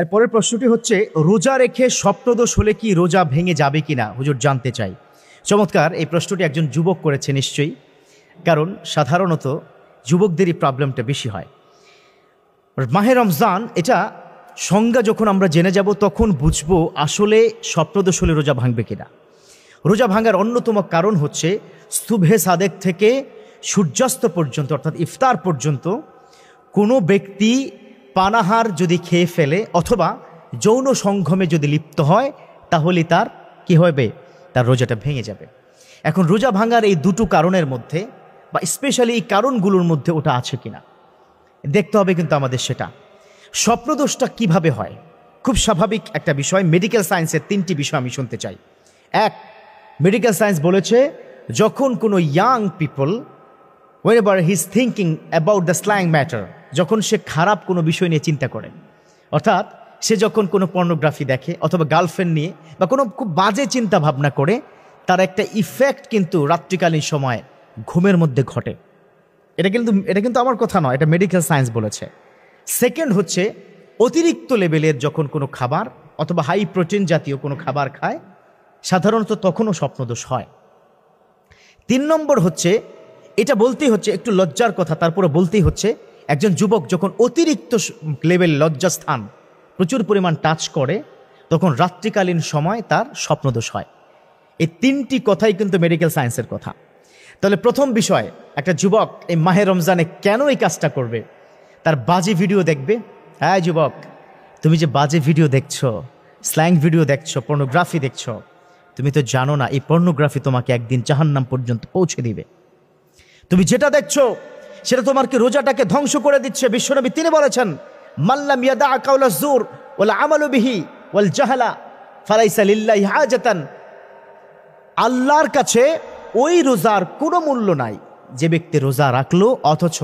এরপরের প্রশ্নটি হচ্ছে রোজা রেখে সপ্তদোষ হলে কি রোজা ভেঙে যাবে কি না হুজুর জানতে চাই চমৎকার এই প্রশ্নটি একজন যুবক করেছে নিশ্চয়ই কারণ সাধারণত যুবকদেরই প্রবলেমটা বেশি হয় মাহে রমজান এটা সংজ্ঞা যখন আমরা জেনে যাব তখন বুঝব আসলে সপ্তদোষ হলে রোজা ভাঙবে কিনা রোজা ভাঙার অন্যতম কারণ হচ্ছে স্তুভে সাদেক থেকে সূর্যাস্ত পর্যন্ত অর্থাৎ ইফতার পর্যন্ত কোনো ব্যক্তি পানাহার যদি খেয়ে ফেলে অথবা যৌন সংঘমে যদি লিপ্ত হয় তাহলে তার কি হবে তার রোজাটা ভেঙে যাবে এখন রোজা ভাঙার এই দুটো কারণের মধ্যে বা স্পেশালি এই কারণগুলোর মধ্যে ওটা আছে কিনা দেখতে হবে কিন্তু আমাদের সেটা স্বপ্নদোষটা কিভাবে হয় খুব স্বাভাবিক একটা বিষয় মেডিকেল সায়েন্সের তিনটি বিষয় আমি শুনতে চাই এক মেডিকেল সায়েন্স বলেছে যখন কোনো young people whenever his thinking about the slang matter যখন সে খারাপ কোনো বিষয় নিয়ে চিন্তা করে অর্থাৎ সে যখন কোনো পর্নোগ্রাফি দেখে অথবা গার্লফ্রেন্ড নিয়ে বা কোনো খুব বাজে চিন্তা ভাবনা করে তার একটা ইফেক্ট কিন্তু রাত্রিকালীন সময় ঘুমের মধ্যে ঘটে এটা কিন্তু এটা কিন্তু আমার কথা নয় এটা মেডিকেল সায়েন্স বলেছে সেকেন্ড হচ্ছে অতিরিক্ত লেভেলের যখন কোনো খাবার অথবা হাই প্রোটিন জাতীয় কোনো খাবার খায় সাধারণত তখনও স্বপ্নদোষ হয় তিন নম্বর হচ্ছে এটা বলতেই হচ্ছে একটু লজ্জার কথা তারপরে বলতেই হচ্ছে একজন যুবক যখন অতিরিক্ত লেভেল লজ্জাস্থান প্রচুর পরিমাণ টাচ করে তখন রাত্রিকালীন সময় তার স্বপ্নদোষ হয় এই তিনটি কথাই কিন্তু মেডিকেল সায়েন্সের কথা তাহলে প্রথম বিষয় একটা যুবক এই মাহে রমজানে কেন এই কাজটা করবে তার বাজে ভিডিও দেখবে হ্যাঁ যুবক তুমি যে বাজে ভিডিও দেখছো স্ল্যাং ভিডিও দেখছো পর্নোগ্রাফি দেখছো তুমি তো জানো না এই পর্নোগ্রাফি তোমাকে একদিন জাহান্নাম পর্যন্ত পৌঁছে দিবে তুমি যেটা দেখছো সেটা তোমার কি রোজাটাকে ধ্বংস করে দিচ্ছে বিশ্বনবী তিনি বলেছেন মাল্লা মিয়াদা আকাউলা জোর ওলা আমালু বিহি ওল জাহালা ফালাইসা লিল্লাহ হাজাতান আল্লাহর কাছে ওই রোজার কোনো মূল্য নাই যে ব্যক্তি রোজা রাখলো অথচ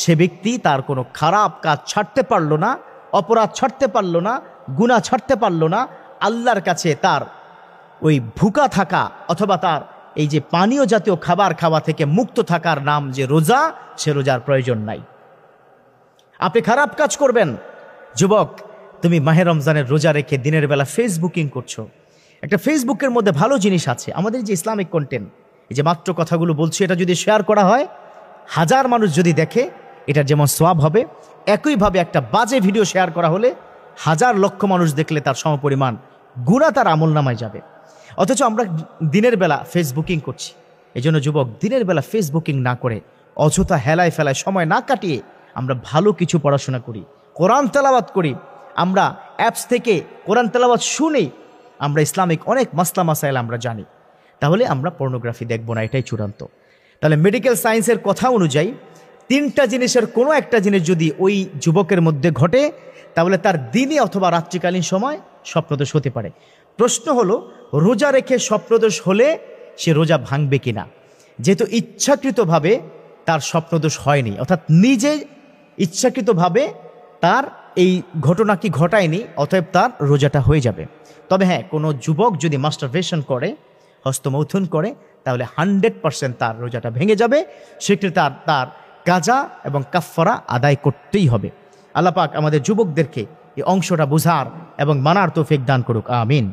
সে ব্যক্তি তার কোনো খারাপ কাজ ছাড়তে পারলো না অপরাধ ছাড়তে পারলো না গুণা ছাড়তে পারলো না আল্লাহর কাছে তার ওই ভুকা থাকা অথবা তার এই যে পানীয় জাতীয় খাবার খাওয়া থেকে মুক্ত থাকার নাম যে রোজা সে রোজার প্রয়োজন নাই আপনি খারাপ কাজ করবেন যুবক তুমি মাহের রমজানের রোজা রেখে দিনের বেলা ফেসবুকিং করছো একটা ফেসবুকের মধ্যে ভালো জিনিস আছে আমাদের যে ইসলামিক কন্টেন্ট এই যে মাত্র কথাগুলো বলছি এটা যদি শেয়ার করা হয় হাজার মানুষ যদি দেখে এটা যেমন সোয়াব হবে একইভাবে একটা বাজে ভিডিও শেয়ার করা হলে হাজার লক্ষ মানুষ দেখলে তার সমপরিমাণ গুণা তার আমল নামায় যাবে অথচ আমরা দিনের বেলা ফেসবুকিং করছি এই জন্য যুবক দিনের বেলা ফেসবুকিং না করে অযথা হেলায় ফেলায় সময় না কাটিয়ে আমরা ভালো কিছু পড়াশোনা করি কোরআন তেলাবাদ করি আমরা অ্যাপস থেকে কোরআন তেলাবাদ শুনি আমরা ইসলামিক অনেক মাসলা মাসাইল আমরা জানি তাহলে আমরা পর্নোগ্রাফি দেখব না এটাই চূড়ান্ত তাহলে মেডিকেল সায়েন্সের কথা অনুযায়ী তিনটা জিনিসের কোনো একটা জিনিস যদি ওই যুবকের মধ্যে ঘটে তাহলে তার দিনে অথবা রাত্রিকালীন সময় স্বপ্নদোষ হতে পারে প্রশ্ন হলো রোজা রেখে স্বপ্নদোষ হলে সে রোজা ভাঙবে কিনা যেহেতু ইচ্ছাকৃতভাবে তার স্বপ্নদোষ হয়নি অর্থাৎ নিজে ইচ্ছাকৃতভাবে তার এই ঘটনা কি ঘটায়নি অতএব তার রোজাটা হয়ে যাবে তবে হ্যাঁ কোনো যুবক যদি মাস্টারভেশন করে হস্তমৌথুন করে তাহলে হান্ড্রেড পারসেন্ট তার রোজাটা ভেঙে যাবে সেক্ষেত্রে তার তার কাজা এবং কাফফরা আদায় করতেই হবে আল্লাপাক আমাদের যুবকদেরকে এই অংশটা বুঝার এবং মানার তৌফিক দান করুক আমিন